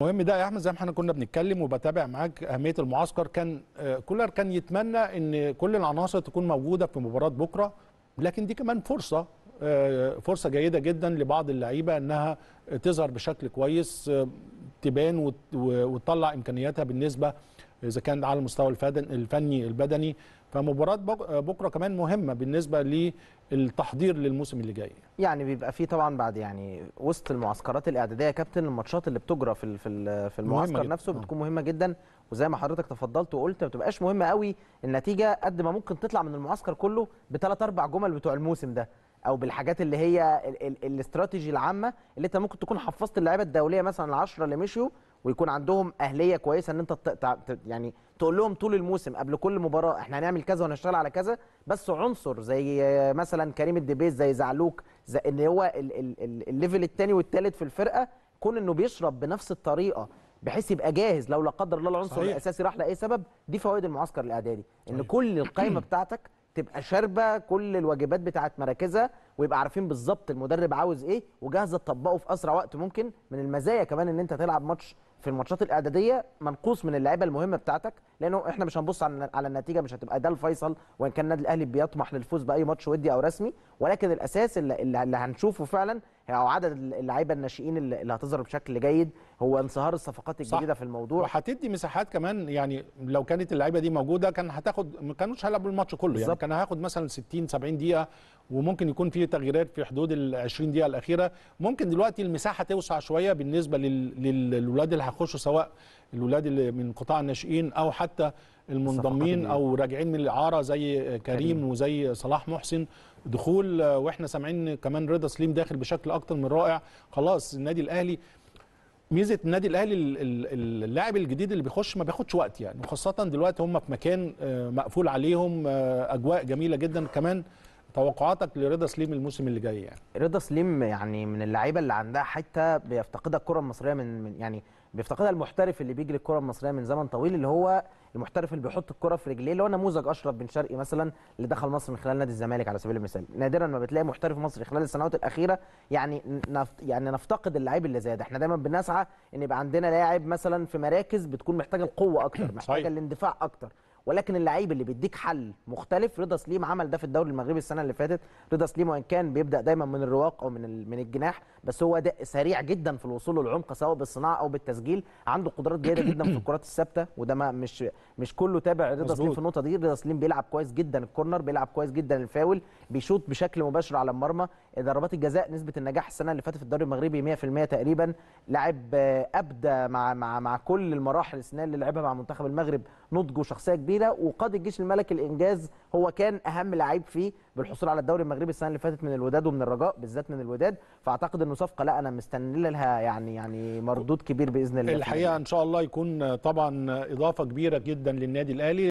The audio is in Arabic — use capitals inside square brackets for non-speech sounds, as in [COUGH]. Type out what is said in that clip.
مهم ده يا احمد زي ما احنا كنا بنتكلم وبتابع معاك اهميه المعسكر كان آه، كولر كان يتمنى ان كل العناصر تكون موجوده في مباراه بكره لكن دي كمان فرصه آه، فرصه جيده جدا لبعض اللعيبه انها تظهر بشكل كويس آه، تبان وتطلع امكانياتها بالنسبه اذا كان على المستوى الفني البدني فمباراه بكره كمان مهمه بالنسبه للتحضير للموسم اللي جاي يعني بيبقى في طبعا بعد يعني وسط المعسكرات الاعداديه يا كابتن الماتشات اللي بتجرى في في المعسكر نفسه آه. بتكون مهمه جدا وزي ما حضرتك تفضلت وقلت ما بتبقاش مهمه قوي النتيجه قد ما ممكن تطلع من المعسكر كله بثلاث اربع جمل بتوع الموسم ده او بالحاجات اللي هي الاستراتيجي العامه اللي انت ممكن تكون حفظت اللعيبه الدوليه مثلا العشرة اللي مشيوا ويكون عندهم اهليه كويسه ان انت يعني تقول لهم طول الموسم قبل كل مباراه احنا هنعمل كذا وهنشتغل على كذا بس عنصر زي مثلا كريم الدبيس زي زعلوك زي ان هو الليفل الثاني والثالث في الفرقه كون انه بيشرب بنفس الطريقه بحيث يبقى جاهز لو لا قدر الله العنصر الاساسي راح لاي سبب دي فوائد المعسكر الاعدادي ان كل القائمه [CLEARS THROAT] بتاعتك تبقى شاربه كل الواجبات بتاعه مراكزها ويبقى عارفين بالظبط المدرب عاوز ايه وجاهزه تطبقه في اسرع وقت ممكن من المزايا كمان ان انت تلعب ماتش في الماتشات الاعداديه منقوص من اللعيبه المهمه بتاعتك لانه احنا مش هنبص على النتيجه مش هتبقى ده الفيصل وان كان النادي الاهلي بيطمح للفوز باي ماتش ودي او رسمي ولكن الاساس اللي, اللي هنشوفه فعلا او عدد اللعيبه الناشئين اللي هتظهر بشكل جيد هو انصهار الصفقات الجديده صح. في الموضوع وهتدي مساحات كمان يعني لو كانت اللعيبه دي موجوده كان هتاخد ما كانوش هيلعبوا الماتش كله بالزبط. يعني كان هياخد مثلا 60 70 دقيقه وممكن يكون في تغييرات في حدود ال 20 دقيقه الاخيره ممكن دلوقتي المساحه توسع شويه بالنسبه للولاد اللي هيخشوا سواء الولاد اللي من قطاع الناشئين او حتى المنضمين او راجعين من الاعاره زي كريم, كريم. وزي صلاح محسن دخول آه، واحنا سامعين كمان رضا سليم داخل بشكل اكتر من رائع خلاص النادي الاهلي ميزه النادي الاهلي اللاعب الجديد اللي بيخش ما بياخدش وقت يعني وخاصه دلوقتي هم في مكان آه، مقفول عليهم آه، اجواء جميله جدا كمان توقعاتك لرضا سليم الموسم اللي جاي يعني رضا سليم يعني من اللعيبه اللي عندها حته بيفتقدها الكره المصريه من, من يعني بيفتقدها المحترف اللي بيجري الكره المصريه من زمن طويل اللي هو المحترف اللي بيحط الكره في رجليه اللي هو نموذج اشرف بن شرقي مثلا اللي دخل مصر من خلال نادي الزمالك على سبيل المثال نادرا ما بتلاقي محترف مصري خلال السنوات الاخيره يعني نفت يعني نفتقد اللعيب اللي زي ده احنا دايما بنسعى ان يبقى عندنا لاعب مثلا في مراكز بتكون محتاجه القوه اكتر محتاجه الاندفاع اكتر ولكن اللعيب اللي بيديك حل مختلف رضا سليم عمل ده في الدوري المغربي السنه اللي فاتت رضا سليم وان كان بيبدا دايما من الرواق او من من الجناح بس هو ده سريع جدا في الوصول للعمق سواء بالصناعه او بالتسجيل عنده قدرات جيده جدا في [CLEARS THROAT] الكرات الثابته وده ما مش مش كله تابع رضا سليم في النقطه دي رضا سليم بيلعب كويس جدا الكورنر بيلعب كويس جدا الفاول بيشوط بشكل مباشر على المرمى ضربات الجزاء نسبه النجاح السنه اللي فاتت في الدوري المغربي 100% تقريبا لاعب آه، ابدى مع مع مع كل المراحل السنه اللي لعبها مع منتخب المغرب نضجه شخصيه كبيره وقاد الجيش الملكي الانجاز هو كان اهم لعيب فيه بالحصول على الدوري المغربي السنه اللي فاتت من الوداد ومن الرجاء بالذات من الوداد فاعتقد انه صفقه لا انا مستني لها يعني يعني مردود كبير باذن الله الحقيقه ان شاء الله يكون طبعا اضافه كبيره جدا للنادي الاهلي